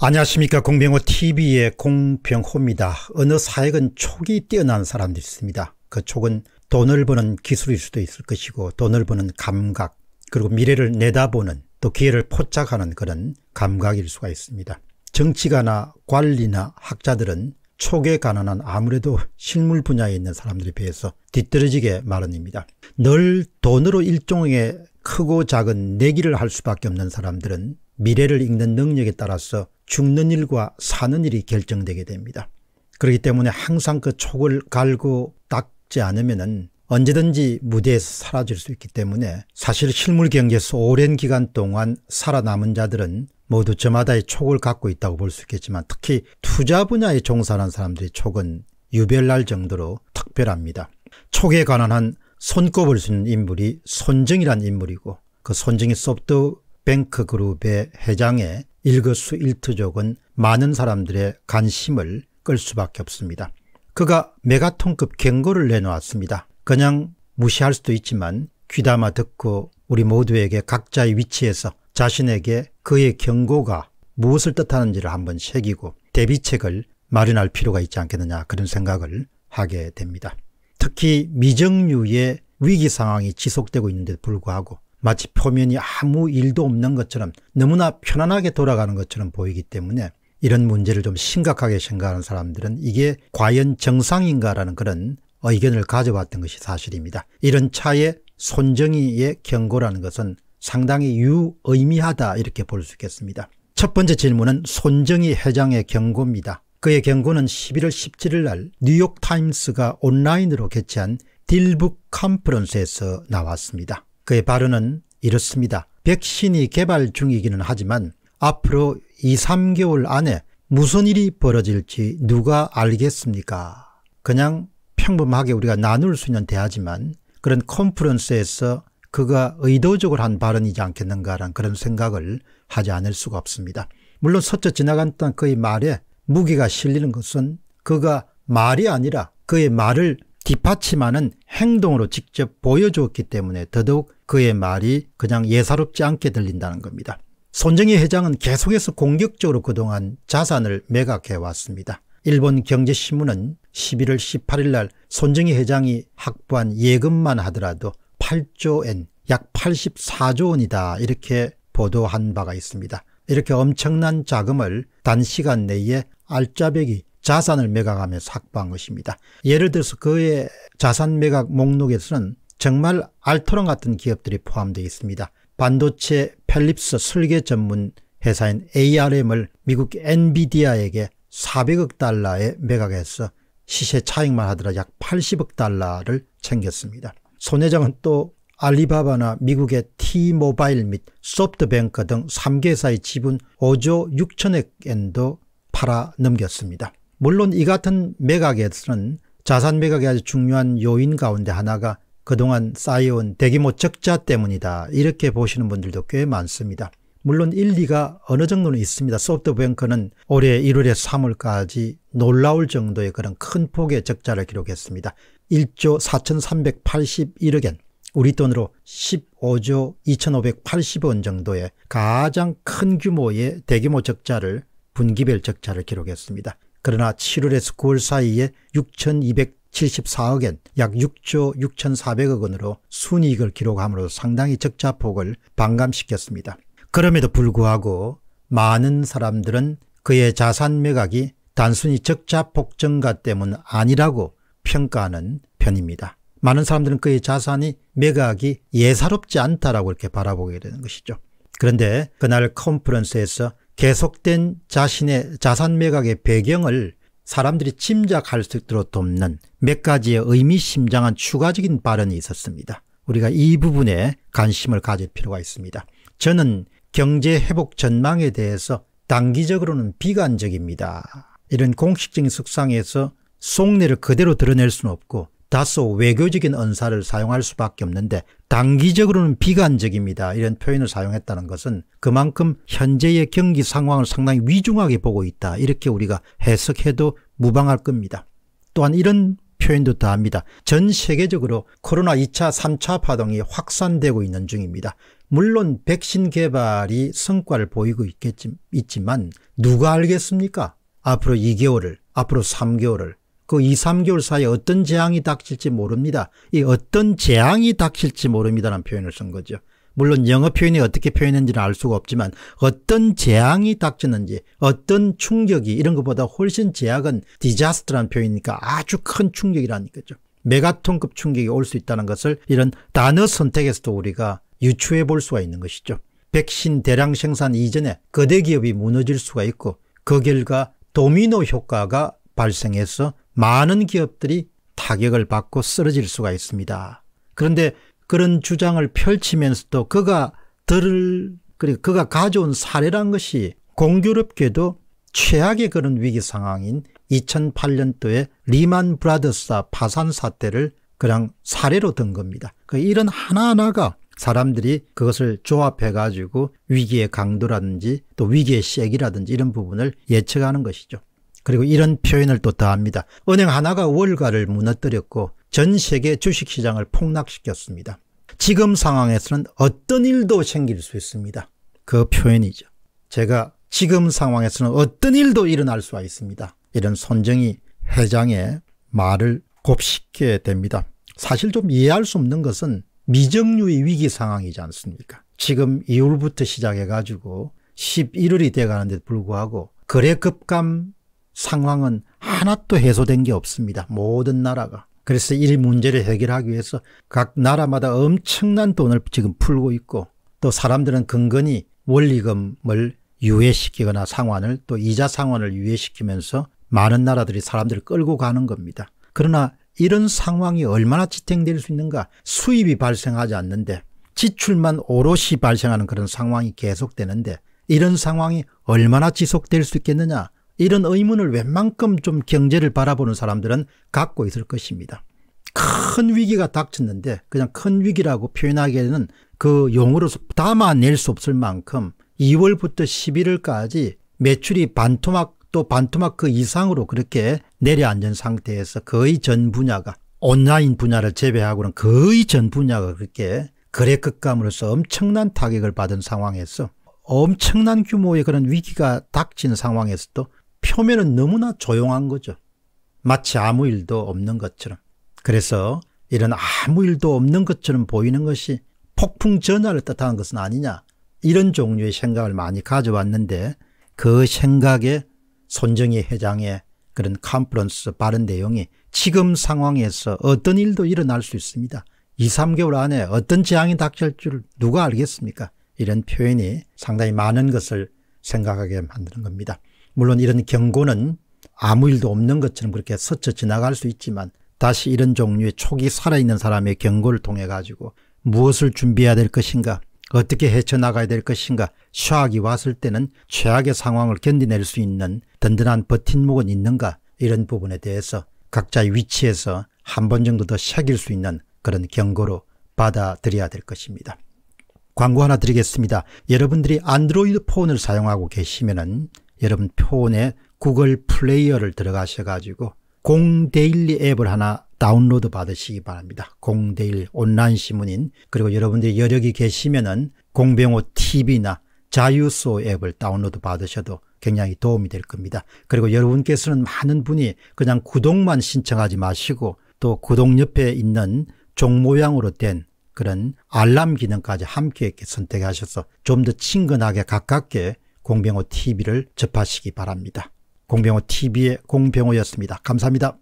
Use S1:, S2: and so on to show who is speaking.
S1: 안녕하십니까 공병호 TV의 공병호입니다. 어느 사역은 촉이 뛰어난 사람도 있습니다. 그 촉은 돈을 버는 기술일 수도 있을 것이고 돈을 버는 감각 그리고 미래를 내다보는 또 기회를 포착하는 그런 감각일 수가 있습니다. 정치가나 관리나 학자들은 촉에 가난한 아무래도 실물 분야에 있는 사람들에 비해서 뒤떨어지게 마련입니다. 늘 돈으로 일종의 크고 작은 내기를 할 수밖에 없는 사람들은 미래를 읽는 능력에 따라서 죽는 일과 사는 일이 결정되게 됩니다. 그렇기 때문에 항상 그 촉을 갈고 닦지 않으면 언제든지 무대에서 사라질 수 있기 때문에 사실 실물 경제에서 오랜 기간 동안 살아남은 자들은 모두 저마다의 촉을 갖고 있다고 볼 수 있겠지만 특히 투자 분야에 종사하는 사람들의 촉은 유별날 정도로 특별합니다. 촉에 관한 한 손꼽을 수 있는 인물이 손정이란 인물이고 그 손정이 소프트뱅크 그룹의 회장의 일거수 일투족은 많은 사람들의 관심을 끌 수밖에 없습니다. 그가 메가톤급 경고를 내놓았습니다. 그냥 무시할 수도 있지만 귀담아 듣고 우리 모두에게 각자의 위치에서 자신에게 그의 경고가 무엇을 뜻하는지를 한번 새기고 대비책을 마련할 필요가 있지 않겠느냐 그런 생각을 하게 됩니다. 특히 미정류의 위기 상황이 지속되고 있는데 불구하고 마치 표면이 아무 일도 없는 것처럼 너무나 편안하게 돌아가는 것처럼 보이기 때문에 이런 문제를 좀 심각하게 생각하는 사람들은 이게 과연 정상인가라는 그런 의견을 가져왔던 것이 사실입니다. 이런 차의 손정의의 경고라는 것은 상당히 유의미하다 이렇게 볼 수 있겠습니다. 첫 번째 질문은 손정의 회장의 경고입니다. 그의 경고는 11월 17일 날 뉴욕타임스가 온라인으로 개최한 딜북 컨퍼런스에서 나왔습니다. 그의 발언은 이렇습니다. 백신이 개발 중이기는 하지만 앞으로 2, 3개월 안에 무슨 일이 벌어질지 누가 알겠습니까? 그냥 평범하게 우리가 나눌 수 있는 대화지만 그런 컨퍼런스에서 그가 의도적으로 한 발언이지 않겠는가라는 그런 생각을 하지 않을 수가 없습니다. 물론 서쳐 지나간 딴 그의 말에 무기가 실리는 것은 그가 말이 아니라 그의 말을 뒷받침하는 행동으로 직접 보여주었기 때문에 더더욱 그의 말이 그냥 예사롭지 않게 들린다는 겁니다. 손정희 회장은 계속해서 공격적으로 그동안 자산을 매각해왔습니다. 일본 경제신문은 11월 18일 날 손정희 회장이 확보한 예금만 하더라도 8조엔 약 84조 원이다 이렇게 보도한 바가 있습니다. 이렇게 엄청난 자금을 단시간 내에 알짜배기 자산을 매각하며서 확보한 것입니다. 예를 들어서 그의 자산 매각 목록에서는 정말 알토론 같은 기업들이 포함되어 있습니다. 반도체 펠립스 설계 전문 회사인 ARM을 미국 엔비디아에게 400억 달러에 매각해서 시세 차익만 하더라 약 80억 달러를 챙겼습니다. 손 회장은 또 알리바바나 미국의 T-모바일 및 소프트뱅크 등 3개사의 지분 5조 6천억 엔도 팔아 넘겼습니다. 물론 이 같은 매각에서는 자산 매각의 아주 중요한 요인 가운데 하나가 그동안 쌓여온 대규모 적자 때문이다. 이렇게 보시는 분들도 꽤 많습니다. 물론 일리가 어느 정도는 있습니다. 소프트뱅크는 올해 1월에 3월까지 놀라울 정도의 그런 큰 폭의 적자를 기록했습니다. 1조 4,381억엔, 우리 돈으로 15조 2,580원 정도의 가장 큰 규모의 대규모 적자를 분기별 적자를 기록했습니다. 그러나 7월에서 9월 사이에 6,200 74억 엔, 약 6조 6,400억 원으로 순이익을 기록함으로 상당히 적자폭을 반감시켰습니다. 그럼에도 불구하고 많은 사람들은 그의 자산 매각이 단순히 적자폭 증가 때문 아니라고 평가하는 편입니다. 많은 사람들은 그의 자산이 매각이 예사롭지 않다라고 이렇게 바라보게 되는 것이죠. 그런데 그날 컨퍼런스에서 계속된 자신의 자산 매각의 배경을 사람들이 짐작할수록 있도 돕는 몇 가지의 의미심장한 추가적인 발언이 있었습니다. 우리가 이 부분에 관심을 가질 필요가 있습니다. 저는 경제 회복 전망에 대해서 단기적으로는 비관적입니다. 이런 공식적인 숙상에서 속내를 그대로 드러낼 수는 없고 다소 외교적인 언사를 사용할 수밖에 없는데 단기적으로는 비관적입니다. 이런 표현을 사용했다는 것은 그만큼 현재의 경기 상황을 상당히 위중하게 보고 있다. 이렇게 우리가 해석해도 무방할 겁니다. 또한 이런 표현도 더합니다. 전 세계적으로 코로나 2차 3차 파동이 확산되고 있는 중입니다. 물론 백신 개발이 성과를 보이고 있겠지만 누가 알겠습니까? 앞으로 2개월을 앞으로 3개월을 그 2, 3개월 사이에 어떤 재앙이 닥칠지 모릅니다. 이 어떤 재앙이 닥칠지 모릅니다라는 표현을 쓴 거죠. 물론 영어 표현이 어떻게 표현했는지는 알 수가 없지만 어떤 재앙이 닥치는지 어떤 충격이 이런 것보다 훨씬 제약은 디자스트라는 표현이니까 아주 큰 충격이라는 거죠. 메가톤급 충격이 올 수 있다는 것을 이런 단어 선택에서도 우리가 유추해 볼 수가 있는 것이죠. 백신 대량 생산 이전에 거대 기업이 무너질 수가 있고 그 결과 도미노 효과가 발생해서 많은 기업들이 타격을 받고 쓰러질 수가 있습니다. 그런데 그런 주장을 펼치면서도 그가 들을 그리고 그가 가져온 사례란 것이 공교롭게도 최악의 그런 위기 상황인 2008년도에 리만 브라더스사 파산 사태를 그냥 사례로 든 겁니다. 그 이런 하나하나가 사람들이 그것을 조합해가지고 위기의 강도라든지 또 위기의 시액이라든지 이런 부분을 예측하는 것이죠. 그리고 이런 표현을 또 더합니다. 은행 하나가 월가를 무너뜨렸고 전 세계 주식시장을 폭락시켰습니다. 지금 상황에서는 어떤 일도 생길 수 있습니다. 그 표현이죠. 제가 지금 상황에서는 어떤 일도 일어날 수가 있습니다. 이런 손정희 회장의 말을 곱씹게 됩니다. 사실 좀 이해할 수 없는 것은 미정류의 위기 상황이지 않습니까? 지금 2월부터 시작해가지고 11월이 돼가는데 불구하고 거래 급감 상황은 하나도 해소된 게 없습니다. 모든 나라가. 그래서 이 문제를 해결하기 위해서 각 나라마다 엄청난 돈을 지금 풀고 있고 또 사람들은 근근히 원리금을 유예시키거나 상환을 또 이자 상환을 유예시키면서 많은 나라들이 사람들을 끌고 가는 겁니다. 그러나 이런 상황이 얼마나 지탱될 수 있는가 수입이 발생하지 않는데 지출만 오롯이 발생하는 그런 상황이 계속되는데 이런 상황이 얼마나 지속될 수 있겠느냐 이런 의문을 웬만큼 좀 경제를 바라보는 사람들은 갖고 있을 것입니다. 큰 위기가 닥쳤는데 그냥 큰 위기라고 표현하기에는 그 용어로 담아낼 수 없을 만큼 2월부터 11월까지 매출이 반토막 또 반토막 그 이상으로 그렇게 내려앉은 상태에서 거의 전 분야가 온라인 분야를 제외하고는 거의 전 분야가 그렇게 거래급감으로서 엄청난 타격을 받은 상황에서 엄청난 규모의 그런 위기가 닥친 상황에서도 표면은 너무나 조용한 거죠. 마치 아무 일도 없는 것처럼. 그래서 이런 아무 일도 없는 것처럼 보이는 것이 폭풍 전화를 뜻하는 것은 아니냐. 이런 종류의 생각을 많이 가져왔는데 그 생각에 손정희 회장의 그런 컨퍼런스 발언 내용이 지금 상황에서 어떤 일도 일어날 수 있습니다. 2, 3개월 안에 어떤 재앙이 닥칠 줄 누가 알겠습니까? 이런 표현이 상당히 많은 것을 생각하게 만드는 겁니다. 물론 이런 경고는 아무 일도 없는 것처럼 그렇게 스쳐 지나갈 수 있지만 다시 이런 종류의 초기 살아있는 사람의 경고를 통해 가지고 무엇을 준비해야 될 것인가 어떻게 헤쳐나가야 될 것인가 쇼악이 왔을 때는 최악의 상황을 견디낼 수 있는 든든한 버팀목은 있는가 이런 부분에 대해서 각자의 위치에서 한 번 정도 더 새길 수 있는 그런 경고로 받아들여야 될 것입니다. 광고 하나 드리겠습니다. 여러분들이 안드로이드 폰을 사용하고 계시면은 여러분 폰에 구글 플레이어를 들어가셔가지고 공데일리 앱을 하나 다운로드 받으시기 바랍니다. 공데일 온라인 신문인 그리고 여러분들이 여력이 계시면은 공병호 TV나 자유소 앱을 다운로드 받으셔도 굉장히 도움이 될 겁니다. 그리고 여러분께서는 많은 분이 그냥 구독만 신청하지 마시고 또 구독 옆에 있는 종 모양으로 된 그런 알람 기능까지 함께 선택하셔서 좀 더 친근하게 가깝게 공병호 TV를 접하시기 바랍니다. 공병호 TV의 공병호였습니다. 감사합니다.